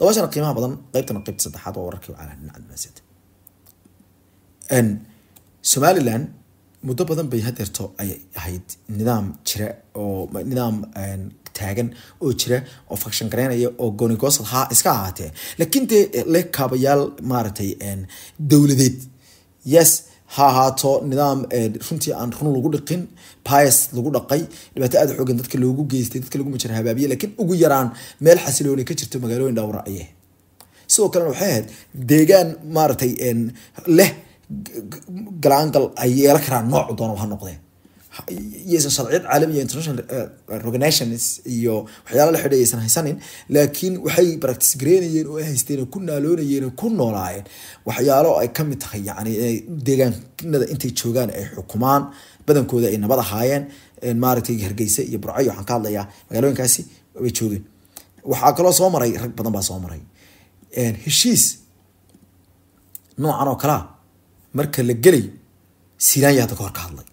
dabaashana qiimaha badan qeybtana qeybta saddexaad waa wararkii aan dhinaca dibaasyada somalilan muddo badan bay hadeerto ay ahayd nidaam jira oo nidaam taagan oo jira oo faction garaynaya oo goonigoos lahaa iska ahaatee laakiin dee eh, le kaabayaal maaragtay dowladeed yes ha ahaato nidaam eh, runtii aan run lagu dhiqin pies lagu dhaqay dhibaato aada xoogan dadka loogu geystay dadka lagu majar habaabiye lakiin ugu yaraan meel xasilooni ka jirto magaalooyin dhowra aye sidoo kalena waxay ahayd deegaan maaragtay eh, leh galaangal ay yeelan karaan nooc doonaba ha noqdeen iyo isan sharciyad caalamiya international eh, organizations iyo waxyaala la xidhay aysan haysanin laakiin waxay practice gareynayeen oo ay haysteen oo ku naaloonayeen ku noolaayeen waxyaalo ay kamid tahay yani eh, deegaanada intay joogaan ay xukumaan badankooda ay nabad ahaayeen eh, maaragtay hargeysa iyo burcayo waxaan ka hadlayaa magaalooyinkaasi way joogeen waxaa kaloo soo maray rag badan baa soo maray heshiis noocan oo kalea marka la gelay siiraan yaa ka hor ka hadlay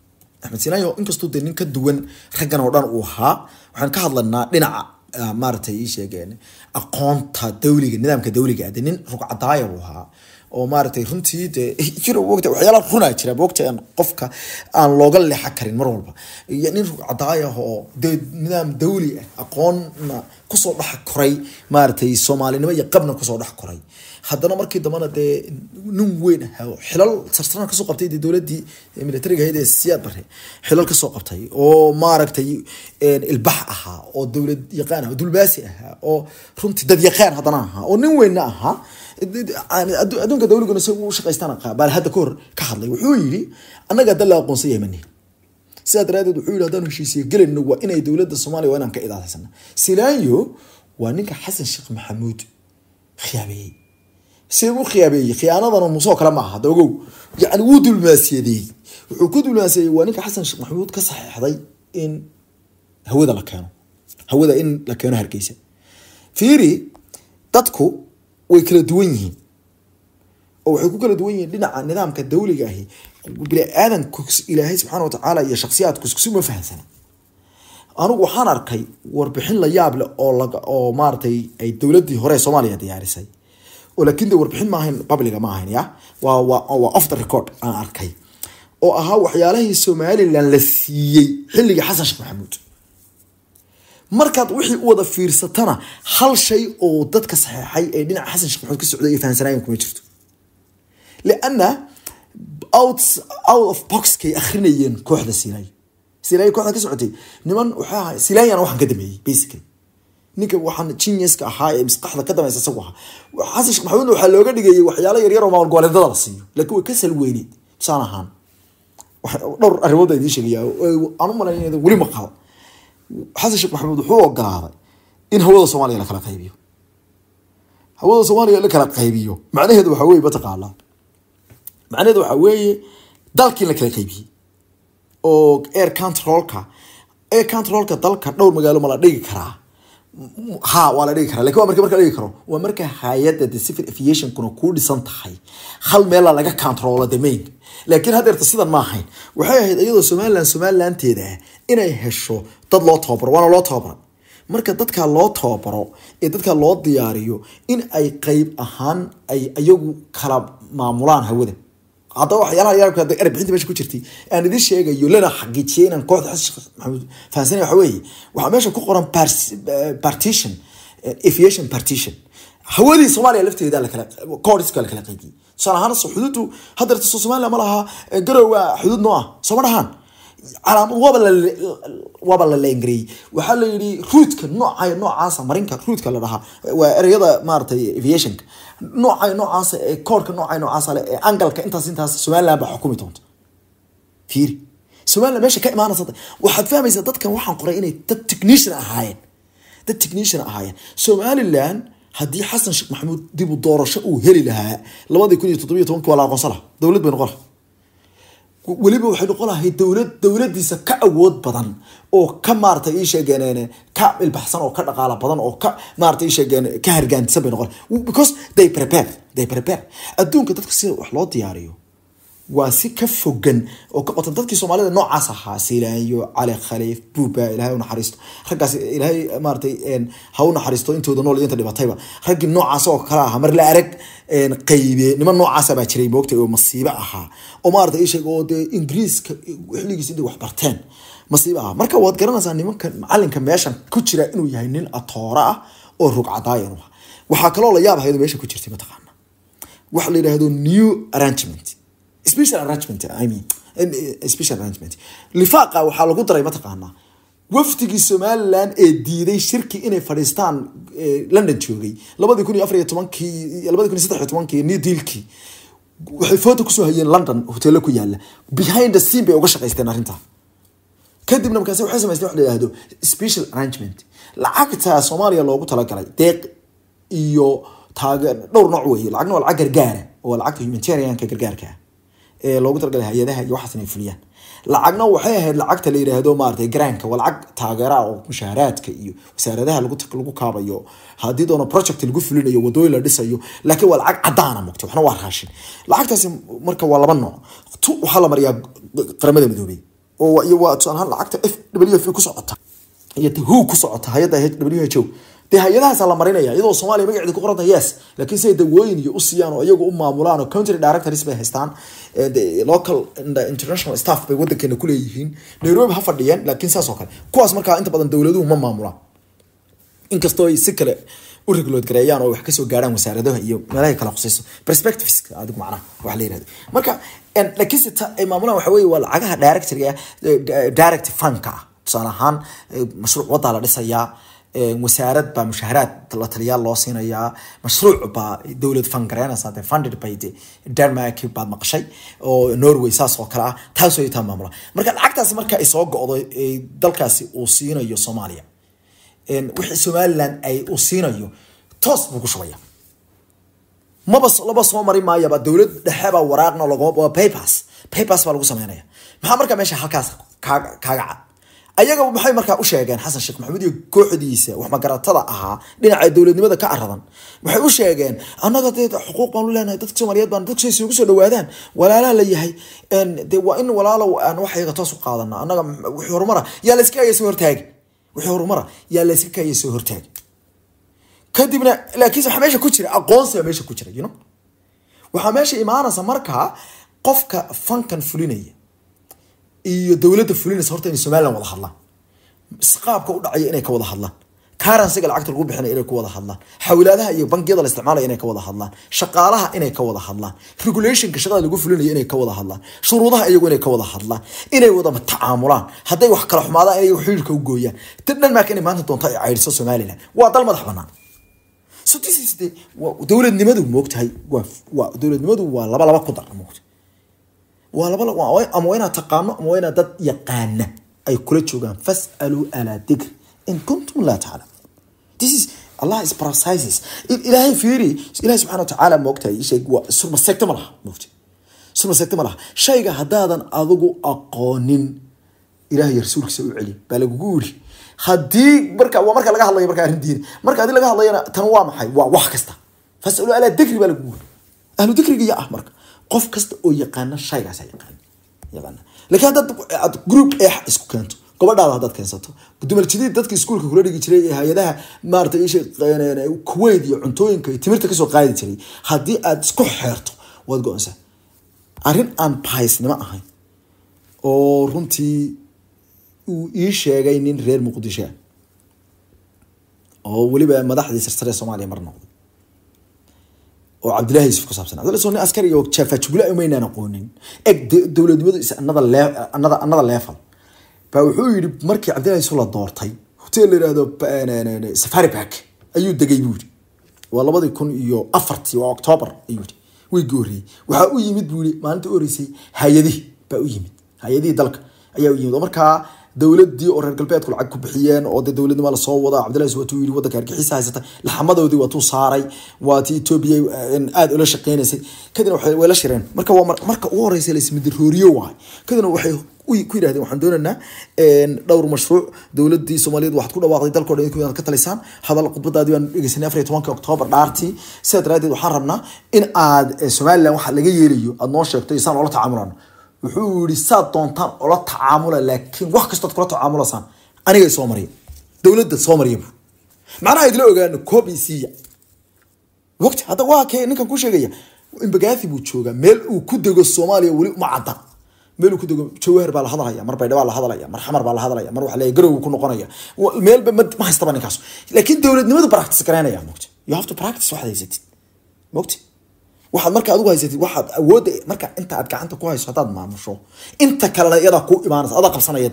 axmed sinaayo inkastuu dee nin ka duwan raggan oo dhan uu ahaa waxaan ka hadlanaa dhinaca ah, maaragtay ii sheegeen aqoonta dawliga nidaamka dawliga ah nin rugcadaaya buu ahaa oo maaragtay runtii dee jiro wogta waxyaala runaa jira wogta aan qofka aan looga leexa karin mar walba nin cadaay ah oo dee nidaam dawli ah aqoonna kusoo dhex koray maaragtay soomaalinimo iyo qabna kusoo dhex koray haddana markii dambana dee nin weyn ahaa xilal sarsaraan kasoo qabtay dee dowladdii militariga ahayd ee siyaad bare xilal kasoo qabtay oo maaragtay ilbax ahaa oo dowlad yaqaan ah dulbaasi ahaa oo runtii dad yaqaan haddana ahaa oo nin weynna ahaa adduunka dawliguna si u shaqaystaan qabaal hadda kahor ka hadlay wuxuu yidhi annaga hadda la aqoonsan yemani sidaa daraadeed wuxuu yidhi haddaan heshiisiye gelayno waa inay dowladda soomaaliya waa inaan ka idaasasana silaanyo waa ninka xasan sheekh maxamuud khiyaabeeyey siduu u khiyaabeeyey khiyaanadana muusoo kale ma aha dagow wuu dulmaaseedeeyey wuxuu ku dulmaaseeyey waa ninka xasan sheekh maxamuud ka saxeexday in hawada la keeno hawada in la keeno hargeysa fiiri dadku way kala duwan yihiin oo waxay ku kala duwan yihiin dhinaca nidaamka dawliga ahi biniaadan ilaahay subxaana watacaala iyo shaksiyaadku uma fahamsana anugu waxaan arkay warbixin la yaab leh oo oo maaratay ay dowladdii hore soomaaliya diyaarisay oo laakiin de warbixin ma ahayn babliga ya waa waa off the record aan arkay oo ahaa waxyaalahii somaliland la siiyey xilligii xasan sheekh maxamuud markaad wixii u wada fiirsatana hal shay oo dadka saxeexay ee dhinaca xasan sheekh maxuud ka socday iyo fahansanaayan kuma jirto lianna out out of boxkay akrinayeen kooxda silaayo silaayo kooxda ka socotay niman waxaa ahay silaayana waxaan ka dameeyey basically ninka waxaan geniuska ahaa ee maskaxda ka dameysa isagu ahaa xasan sheekh maxamuudna waxaa looga dhigayay waxyaalo yaryar oo maalgoleedada la siiyo laakiin way ka salweyneed tusaan ahaan dhowr arrimood baa idiin sheegaya aan malayn weli maqal xasan sheekh maxamuud wuxuu ogolaaday in hawada soomaaliya lakala qaybiyo hawada soomaaliya la kala qaybiyo macnaheedu waxaa weye mataqaanaa macnaheedu waxaa weeye dalkii lakala qaybiyey oo air controlka air controlka dalka dhowr magaalo ma la dhigi karaa ha waa la dhigi kara lakin wa marki marka la dhigi karo waa marka hay-adda de civil aviationkuna ku dhisan tahay hal meelaa laga controlo the main laakiin haddeerta sidan ma ahayn waxay ahayd iyadoo somalilan somalilanteeda ah, inay hesho dad loo tababaro waana loo tababara marka dadka loo tababaro ee dadka loo diyaariyo in ay qeyb ahaan ay iyagu kala maamulaan hawada haddaba waxyaalaha yaabka hadda erab meesha ku jirtay aan idin sheegayo lana xaqiijiyay inaan kooxda xasan sheekh maxamuud fahansanay waxa weeye waxaa meesha ku qoran eh, partition eh, aviation partition hawadii soomaaliya lafteeda lakala kooriska lakala qaybiyey tusaale ahaan soo xuduudu hadda soo soomaaliya ma laha eh, garowa xuduud noo ah sooma dhahaan waaba waaba la leengareeyey waxaa la yidhi ruudka nooca noocaasa marinka ruudka la dhahaa waa ereyada maaratay aviationka nooca noocaasa ee koorka nooca noocaasa le ee angalka intaas intaas somaliland baa xukumi doonta fiiri somaliland meesha ka imaanaysa waxaad fahmaysaa dadkan waxaan qoray inay dad technician ahaayeen dad technician ahaayeen somaliland haddii xasan sheekh maxamuud dib u doorasho uu heli lahaa labadii kun iyo toddobiyo toban kuwa la aqoonsalaha dowlad bay noqon laha weliba waxay noqon dowlad dowladiisa ka awood badan oo ka maarata ii ka ilbaxsan oo ka dhaqaala badan oo ka maarata ii ka hargaantisan bay noqon because they prepare they prepare adduunka dadka sida wax loo diyaariyo waa si ka fogan oo ka qotan dadkii soomaalida noocaas ahaa silaanyo cali khaliif buuba ilahay u naxariisto raggaas ilahay maaratay ha u naxariisto intooda nool iyo inta dhibatayba raggii noocaas oo kale ahaa mar la arag qaybe niman noocaasa ah baa jiray moogtay oo masiibo ahaa oo maarata ii sheeg oo dee ingiriiska xilligiis intay wax barteen masiibo ahaa marka waad garanaysaa nimanka macalinka meeshan ku jira inuu yahay nin atooro ah oo rugcadaayan ah. waxaa kaloo la yaab meesha ku jirtay mataqaana wax la yidhaahdo new arrangement special arrangement i mean uh, special arrangement lifaqa waxaa lagu daray mataqaanaa wafdigii somalilan ee diiday shirki inay fadhiistaan eh, london joogay labadii kun iyo afar new dealkii waxay foto kusoo hayeen london hoteello ku yaala behind the scene bay uga shaqaysteen arrintaa kadibna markaasi waxay samaysteen wax la yidhaahdo special arrangement lacagta soomaaliya loogu talagalay deeq iyo taageer dhowr nooc weeye lacagna waa lacag gargaara waa lacagta humanitarianka gargaarka loogu talagalay hay-adaha iyo waxaasna fuliyaan lacagna waxay ahayd lacagta la yidhaahdo maaratay garaanka waa lacag taageeraa oo mushaaraadka iyo wasaaradaha lagu kaabayo haddii doono project lagu fulinayo wadooyin la dhisayo laakiin waa lacag cadaana mogta waxna waa raashin lacagtaasi marka waa laba nooc tu waxaa la mariyaa qaramada midoobey oo iyo waa tusaalahaan lacagta f w f ku socota iyo hu ku socota hay-adda h w h o dee hay la marinaya iyadoo soomaaliya magaceeda ku qoranta yes laakiin siday dawooyin iyo u siiyaan oo iyagu u maamulaan oo country directors bay haystaan eh, local international staff bay waddankeena kuleeyihiin nairobi ha fadhiyeen laakiin saas oo kale kuwaas markaa inta badan dowladuhu ma maamulaan inkastoo ay si kale u riglood gareeyaan oo wax kasoo gaaraan wasaaradaha iyo meelaha kala khusayso perspectiveska adigu macnaha wax la yirahdo marka laakiinse ay maamulaan waxa weeye waa lacagaha directorga eh, direct funka ah tusaale ahaan eh, mashruuc waddaa la dhisayaa wasaarad baa mushaharaad la taliyaal loo siinayaa mashruuc baa dowlad fangareynaysa de funded by de denmark baad maqashay oo norway saas oo kale ah taasoo itaa maamula marka lacagtaas marka ay soo go'do dalkaasi uu siinayo soomaaliya wixii somaliland ay u siinayo toos buu ku shubaya maba laba soo mari maayaba dowlad dhexeba waraaqna lagoo paybas paybas baa lagu sameynaya maxaa marka meesha halkaas kaaga ayaga maxay markaa u sheegeen xasan sheekh maxamuud iyo kooxdiisa waxmagaratada ahaa dhinaca dowladnimada ka aradan waxay u sheegeen annaga dee xuquuq baanu leenahay dadka soomaaliyeed baan dadku saysugu soo dhawaadaan walaalaha la yahay dee waa in walaalow aan wax iyaga toos u qaadana annaga wixii horumara yaa layska kaya soo hortaagi wixii horumara yaa layska kaya soo hortaagi kadibna laakiin waxaa meesha ku jira aqoonsi baa meesha ku jira you waxaa meesha imaanaysa markaa qofka fankan fulinaya iyo dowladda fulines horta in somalilan wada hadlaan qaabka u dhacaya inay ka wada hadlaan kaaransiga lacagta lagu bixinaya inay ku wada hadlaan xawilaadaha iyo bangiyada la isticmaalaya inay ka wada hadlaan shaqaalaha inay ka wada hadlaan regulationka shaqada lagu fulinaya inay ka wada hadlaan shuruudaha iyagu inay ka wada hadlaan inay wada tacaamulaan hadday wax kala xumaadaan inay xiriirka u gooyaan tidhan maaka inay maanta doonta ay caydhiso somalilan waa dal madax bannaan so this is the dowladnimadu moogtahay waa dowladnimadu waa laba laba ku dar moogtahay waa taqaano ama waa inaad dad yaqaana ay kula joogaan fasaluu alaa dikr in kuntum laa taclam this is allah is parasises ilaahay fiiri ilahay subxana wa tacaala moogtahay sheeg waa surma seegto ma laha surma seegto ma shayga haddaadan adigu aqoonin ilahay rasuulkiisa u celi baa lagugu yiri haddii marka waa marka laga hadlayo marka arrin diini marka haddii laga hadlayana tan waa maxay waa wax kasta fasaluu alaa dikri baa lagugu yiri ahlu dikriga iyo ah marka qof kasta oo yaqaana shaygaas yaqaan lakiin haddaad aad group eex isku keento gobadhaada haddaad keensato dumarjidii dadkii iskuulka kula dhigi jiray ee hay-adaha maarata kuweyt iyo cuntooyinka iyo timirta kasoo qaadi jiray haddii aad isku xeerto waad go-ansaa arrin aan bahaysnimo ahayn oo runtii uu ii sheegay nin reer muqdishoa ah, oo weliba madaxdii sarsare soomaaliya mar noqda oo cabdillahi yuusuf ku saabsan abdillah askari oo jaafa jubbulaahi maynaan eg dowladnimadu is anada anada leefal ba wuxuu yidhi markii cabdillahi yuusuf la doortay hotel la yidhaahdo eh, safari park ayuu degay buu yidhi waa labadii kun iyo afartii waa octoobar ayuu yidhi wiigii horreeyey waxaa u yimid buu yidhi maalinta u horreysay hay-adihii baa u yimid hay-adihii dalka ayaa u yimid oo markaa dowladii oo reer galbeedku lacag ku bixiyeen oo de dowladnima lasoo wada cabdillahi swatu yiri wadanka argixisa haysata laxamadoodii waa tuu saaray waa ti etoobiya aada ula shaqeynaysay kadina waxay shireen marka waa marka ugu horeysa laismidarooriyo waay kadina waxay ku yidhahdeen waxaan doonaynaa dhowr mashruuc dowladii soomaaliyeed waxaad ku dhawaaqday dalkao dhan inaad ka talisaan hadal khudbadaadii baan dhegeysanay afariy tobanka oktoobar dhaartii sidaa daraaddeed waxaan rabnaa in aad somalilan waxa laga yeelayo aad noo sheegto iyo saan oola tacaamulaan wuxuu yii saad doontaan ola tacaamula laakiin wax kastood kula tacaamulasaan aniga soo mariya dowladda soo mariya bu macnaha idla ogaano koob wati hadda waa kee ninkan ku sheegaya imbagaathi buu joogaa meel uu ku dego soomaaliya weli uma cadda meel ku dego jawahar baa la hadalaya mar baydha baa la hadalaya mar xamar baa la hadalaya mar waxaa leeyahay ku noqonaya meelba ma haystaba ninkaas laakiin dowladnimadu practice garaynaya mogta you have to practice waxaad haysatid mogta waxaad marka adigu haysatid waxaad awoodda marka inta aad gacanta ku hayso haddaad maamusho inta kalena iyadaa kuu imaanaysa adaa qabsanaya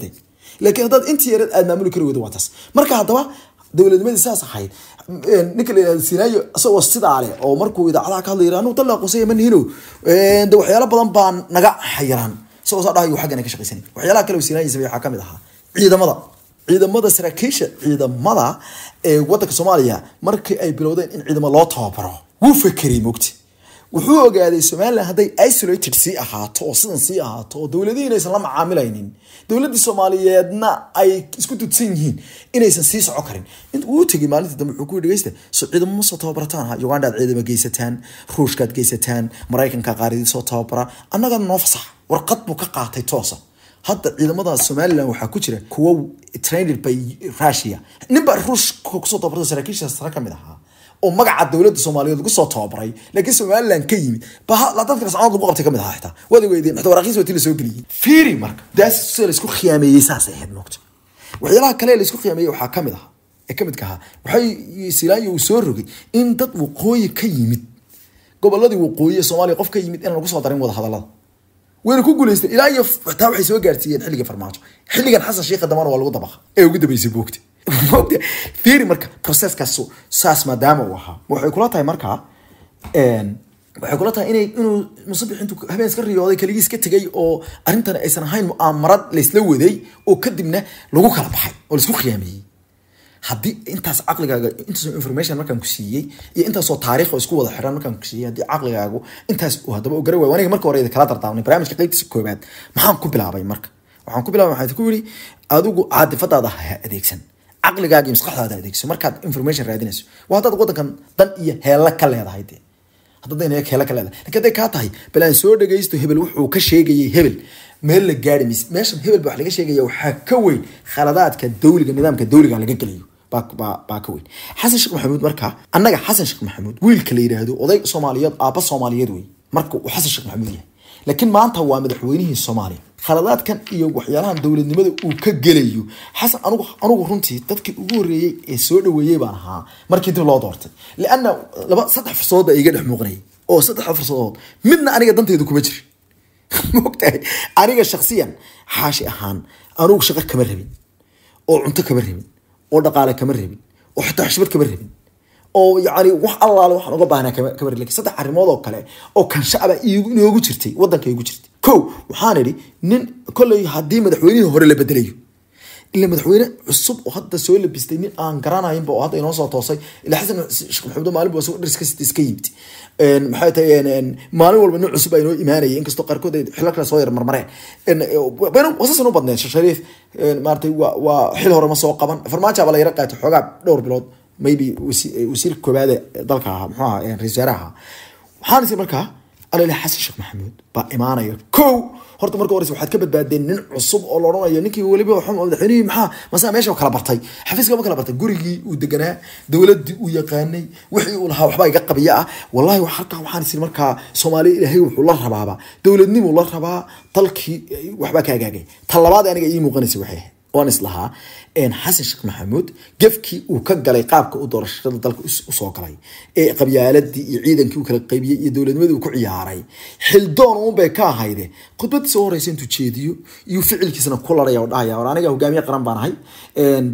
laakiin haddaad intii yareed aad maamuli kari weydo waa taas marka haddaba dowladnimadii sidaas ahayd ninka la sinaayo isagoo sidaa leh oo markuu idaacadaha ka hadla yidhah anuu dallaa qosaya ma nihino de waxyaalo badan baa naga xayiraan isagoo saa dhahayo xaggan ka shaqaysanay waxyaalaha kale oo sinaayisabay waxaa ka mid ahaa ciidamada ciidamada saraakiisha ciidamada ee waddanka soomaaliya markii ay bilowdeen in ciidamo loo tababaro wuu fakeriyey moogta wuxuu ogaaday somalilan hadday isolated sii ahaato oo sidan sii ahaato oo dowladihii inaysan la macaamilaynin dowladii soomaaliyeedna ay isku dudsan yihiin inaysan sii soco karin wuu tegay maalinta dambe wuxuu ku yidhi dhegeysta soo ciidamo soo tababartaan ha uganda aad geysataan ruushkaad geysataan maraykanka qaaridii soo tababara annagana noo fasax warqad buu ka qaatay toosa hadda ciidamadaas somalilan waxaa ku jira kuwo trained by russia ninbaa ruushka kusoo tababarta saraakiisha sare ka mid ahaa oo magaca dowladda soomaaliyeed lagu soo tababaray laakiin somalilan ka yimid ba qabtay kamid aha xitaa waad weydeen xita waraaqiis waa ti lasoo geliyey fiiri marka daas la isku khiyaameeyey saasay ahayd moogta waxyaalaha kale la isku khiyaameeyey waxaa kamid ah ee kamid ka ahaa waxay silaayo uu soo rogay in dad waqooyi ka yimid goboladii waqooyi ee soomaaliya qof ka yimid inaan lagu soo darin wadahadallada wayna ku guulaysteen ilaa iyo xitaa waxay soo gaarsiiyeen xilligii farmaajo xilligan xasan sheekh damaana waa lagu dabaqa ee ugu dambeysay boogta firi marka processkaas saas maadaama uu ahaa waxay kula tahay markaa waxay kula tahay inay inuu musabix intuu habeen iska riyooday kaligiis ka tegay oo arrintan aysan ahayn mu'aamarad laysla waday oo kadibna lagu kala baxay oo laisku khiyaameeyey haddii intaas caqligaaga intaasoo information markaan ku siiyey iyo intaasoo taariikh oo isku wada xiran markaan ku siiyey haddii caqligaagu intaas uu haddaba u gara waayo aniga marka hore kala dardaarmay barnaamijka qaybtiisa koobaad maxaan ku bilaabay marka waxaan ku bilaabay waxaan ku yidhi adigu caadifadaada ha adeegsan caqligaagi maskaxdaada adeegso markaad information raadinayso waa haddaad wadankan dan iyo heella ka leedahay de haddadan kaa tahay bal soo dhagaysto hebel wuxuu ka sheegayay hebel meel la gaari mayse meeshan hebel ba laga sheegaya waxaa ka weyn khaladaadka dawliga nidaamka dawliga laga geliyo baa ka weyn xasan sheekh maxamuud markaa annaga xasan sheekh maxamuud wiilka la yidhaahdo oday soomaaliyeed aabba soomaaliyeed wey marka xasan sheekh maxamuud yahay laakiin maanta waa madaxweynihii soomaaliya khaladaadkan iyo waxyaalahan dowladnimada uu ka gelayo xasan angu anugu runtii dadkii ugu horreeyey ee soo dhaweeyey baan ahaa markii dib loo doortay lianna laba saddex fursadood baa iiga dhex muuqnay oo saddexda fursadood midna aniga danteyda kuma jirin mogtahay aniga shaksiyan xaashi ahaan anugu shaqo kama rabin oo cunto kama rabin oo dhaqaale kama rabin oo xitaa xushmad kama rabin oo yani wax allaale waxaan uga baahnaa kabar lakin saddex arrimood oo kale oo kanshaaba inoogu jirtay waddanka igu jirtay ko waxaan idhi nin kolley haddii madaxweynihii hore la bedelayo ila madaxweyne cusub oo hadda soo labistay nin aan garanaynba oo hadda inoo soo toosay ila xasan sheekh maxamuud maalin buu dhars iska yimid maxay tahay maalin walba nin cusub ay noo imaanaya inkastoo qaarkood ay xilal kale soo yar marmareen bayna wasasan u badneed sheekh shariif waa waa xil hore ma soo qaban farmaajo la yara qaatay xoogaa dhowr bilood maybe eh, wasiir koobaade dalka ahaa mxuu ahaa eh, ra-isul wasaaraha waxaan isii markaa alale xasan sheekh maxamuud baa imaanaya kow horta marka horeysa waxaad ka badbaadeen nin cusub oo la odhanayo ninkii weliba madaxweynihii maxaa masaa meesha kala bartay xafiiska ma kala bartay gurigii uu deganaa dowladii uu yaqaanay wixii uu lahaa waxbaa iga qabiya ah wallahi halkaa waxaan isin markaa soomaaliya ilaahay wuxuu la rabaaba dowladnimuu la rabaa dalkii eh, waxbaa ka hagaagay talabaad aniga ii muuqanaysa waxay ahayd oon islahaa xasan sheekh maxamuud gefkii uu ka galay qaabka u doorashada dalka usoo galay ee qabyaaladii iyo ciidankii u kala qaybiyey iyo dowladnimadii uu ku ciyaaray xildoon uunbay ka ahayde khudbadiisa u horeysa intuu jeediyo iyo ficilkiisana ku laraya oo dhahaya or aniga hogaamiye qaran baan ahay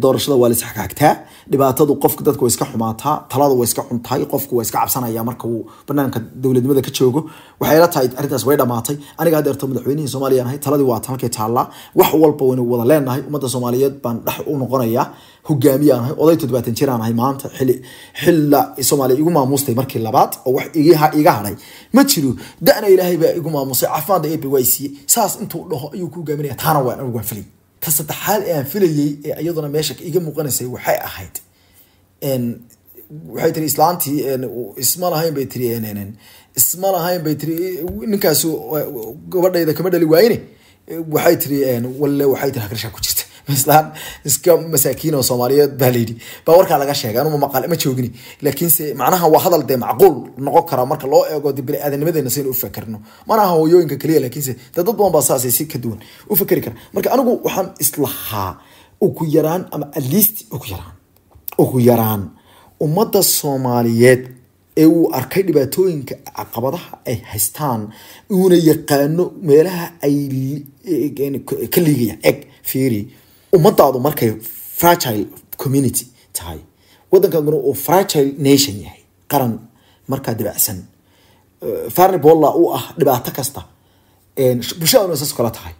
doorashada waa lais xagaagtaa dhibaatadu qofka dadka way iska xumaataa talada way iska xuntahay qofku waa iska cabsanaya marka uu banaanka dowladnimada ka joogo waxay tahay arrintaas way dhamaatay aniga hadeerto madaxweynihii soomaaliya ahay taladii waa tan taallaa wax walba waynu wada leenahay ummadda soomaaliyeed baan dhex u noqonayaa hogaamiye oday toddobaatan jir maanta xilli xilla soomaaliya igu maamustay markii labaad oo wax iga hadhay ma jiro da'na ilaahay baa igu maamusay caafimaadda eebbe waa siiyey saas intuu dhaho ayuu ku hogaaminaya taana waan anigu waan filay ta saddexaad ee aan filayey ee iyaduna meesha iga muuqanaysay waxay ahayd waxay tiri islaantii isma lahayn bay tiri isma lahayn bay tiri ninkaas e, gabadhayda kama dhali waayne waxay tiri walle waxay tiri hagarshaa ku jirta islaan iska masaakiin oo soomaaliyeed baa layidhi baa warkaa laga sheegay anuma maqaal ma joogini laakiinse macnaha waa hadal dee macquul noqon kara marka loo eego de biniaadanimadeena saynu ufakerno mana aha hooyooyinka keliya laakiinse dee dad badan baa saasay si ka duwan u fakeri kara marka anigu waxaan islahaa ugu yaraan ama atleast ugu yaraan ugu yaraan ummadda soomaaliyeed ee uu arkay dhibaatooyinka caqabadaha ay haystaan uuna yaqaano meelaha ay eh, eh, ka liigayaan eg fiiri ummadaadu markay fragile community tahay waddankaaguna uu fragile nation yahay qaran markaa dibacsan farnibolla u ah dhibaato kasta bulshaduna saas kala tahay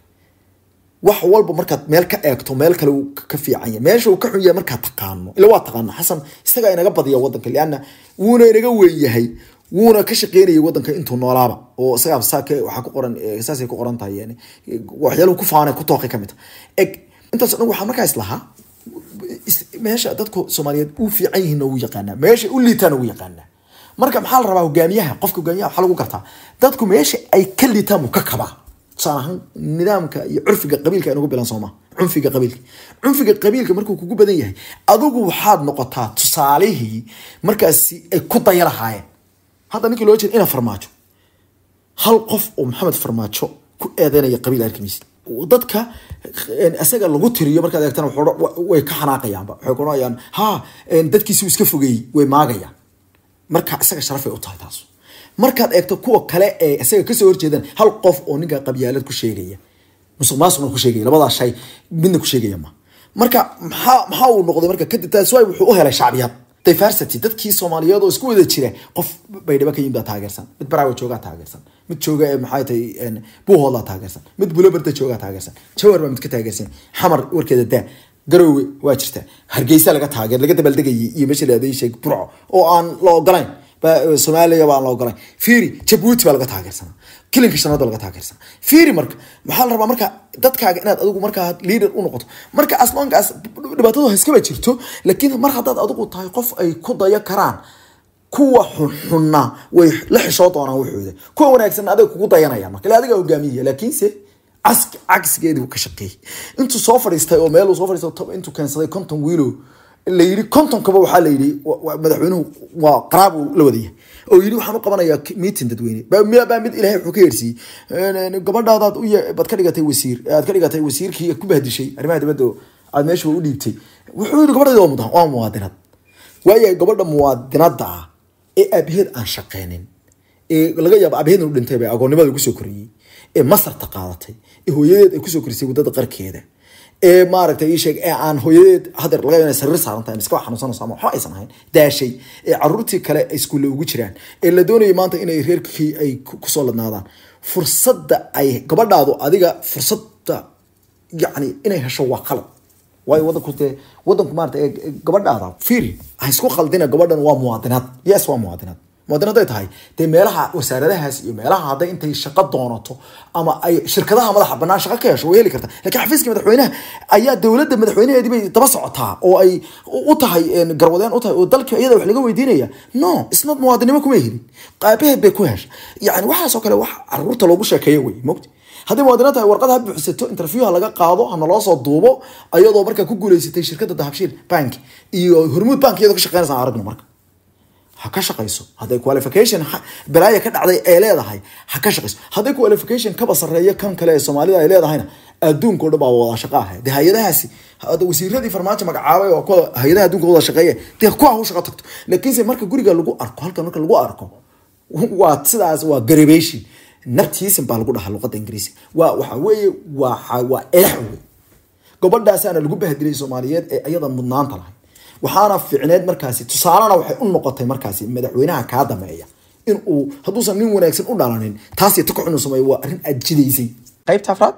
wax walba markaad meel ka eegto meel kale uu ka fiican yahay meesha uu ka xun yahay markaad taqaano ila waa taqaana xasan isagaa inaga badiya waddanka lianna wuuna inaga weyn yahay wuuna ka shaqeynaya waddanka intuu noolaaba oo isagaa saaka waxaa ku qoran saasay ku qoran tahay yani waxyaaluhu ku faanay ku tooqay ka mid ah eg intaas anagu waxaa markaa islahaa meesha dadka soomaaliyeed u fiican yihiinna uu yaqaanaa meeshay u liitaana uu yaqaanaa marka maxaa la rabaa hogaamiyaha qofka hogaamiyaha waxaa lagu gartaa dadku meesha ay ka liitaan uu ka kabaa tusaan ahaan nidaamka iyo curfiga qabiilka aynagu bilan sooma cunfiga qabiilka cunfiga qabiilka markuu kugu badan yahay adigu waxaad noqotaa tusaalihii markaasi ay ku daya hadda ninkii loo jeeda ina farmaajo hal qof oo maxamed farmaajo ku eedeynaya qabiil arkamisid dadka isaga lagu tiriyo markaad eegtana way ka xanaaqayaanba waxay ku odhanayaan ha dadkiisi iska fogeeyey way maagayaan marka isaga sharafay u tahay taas markaad eegto kuwa kale ee isaga kasoo horjeedaan hal qof oo ninka qabyaalad ku sheegaya musuq ku sheegaya labadaa shay midna ku sheegaya ma marka maxaa maxaa uu noqday marka kadib taas waay wuxuu u helay shacbiyad diversity dadkii soomaaliyeed oo isku wada jira qof baydhabo ka yimida taageersan mid baraawa joogaa taageersan mid jooga ee maxay tahay buuhoodlaa taageersan mid bulobarda joogaa taageersan jawar baa mid ka taageersan xamar warkeeda daa garoowe waa jirta hargeysa laga taageer laga dabaaldegayay iyo meesha laadayay sheeg burco oo aan la ogolayn soomaaliya baan la ogolayn fiiri jabuuti baa laga taageersanaa kilinka shanaad laga taageersanaa fiiri marka maxaa la rabaa marka dadkaaga inaad adigu markaa leader u noqoto marka asmaankaas dhibaatadu haskaba jirto laakiin mar haddaad adigu tahay qof ay ku dayo karaan kuwa xunxunna way la xishoo doonaan wuxuuda kuwa wanaagsan adag kugu dayanayaan marka adigaa hogaamiya laakiinse cagsigeedii ka shaqeeyey intuu soo fadhiistay oo meel soo fadhiista intuu keensaday konton wiilo la yidhi kontonkaba waxaa la yidhi madaxweynuhu waa qaraabuu la wadaya oo yidhi waxaan u qabanayaa meeting dadweyne baa mid ilahay wuxuu ka yeersiiyey gabadhaadaad baad ka dhigatay wasiir aad ka dhigatay wasiirkii ku bahdishay arrimaha dibadda aad meesha u dhiibtay wuxuu yidhi gabadhaydi waa muwaadinad waayahay gabadha muwaadinadda ah ee aabaheed aan shaqeynin ee laga yaaba aabaheed u dhintay ba agoonnimada kusoo koriyey ee masarta qaadatay ee hooyadeed ay kusoo korisay wadada qarkeeda ee maaragta iisheeg ee aan hooyadeed hadeer laga ina sariir saarantahay maskax xanuunsanayso ama waxba aysan ahayn daashay ee caruurtii kale iskuulle ugu jiraan ee la doonayay maanta inay reerkii ay kusoo ladnaadaan fursadda ay gabadhaadu adiga fursadda yacni inay hesho waa qalad waayo wadanku dee wadanku maarata gabadhaada fiiri ha isku oh, qaldina gabadhan waa muwaadinaad yes waa muwaadinaad muwaadinaad tahay dee meelaha wasaaradahaas iyo meelaha hadday intay shaqo doonato ama ay shirkadaha madaxa banaan shaqo ka hesho way heli kartaa lakiin xafiiska madaxweynaha ayaa dowladda madaxweynaheedii bay daba socotaa oo oh, ay u tahay eh, garwadeen u oo dalkii iyada wax laga weydiinaya no isnad muwaadinimo kuma helin qaabaheed bay ku hesha yani waxaas kale wax caruurta loogu sheekeeyo wey mogti haddii muwaadiniin tahay warqad ha buuxsato interview ha laga qaado hana loo soo duubo ayadoo markaa ku guuleysatay shirkadda dahabshiil bank iyo hormuud bank iyadoo ka shaqeynaysa aragno marka ha ka shaqayso hadday qualification balaaya ka dhacday ay leedahay ha ka shaqayso hadday qualification kaba sarreeyo kan kale ee soomaalida ay leedahayna adduunka o dhan baa wada shaqo ah de hay-adahaasi wasiiradii farmaajo magacaabay oo kuwa hay-adaha adduunka wada shaqeeya dee kuwa u shaqo tagto laakiinse marka guriga lagu arko halkan marka lagu arko waa sidaas waa garabation nartism baa lagu dhahaa luqada ingiriisi waa waxa weeye waa eex wey gobadhaasaana lagu bahdiray soomaaliyeed ee ayada mudnaanta lahay waxaana ficneed markaasi tusaalena waxay u noqotay markaasi madaxweynaha kaa dameeya in uu hadduusan nin wanaagsan u dhalanin taasi ta ka xunuu sameeyo waa arrin aad jidaysay qaybta afraad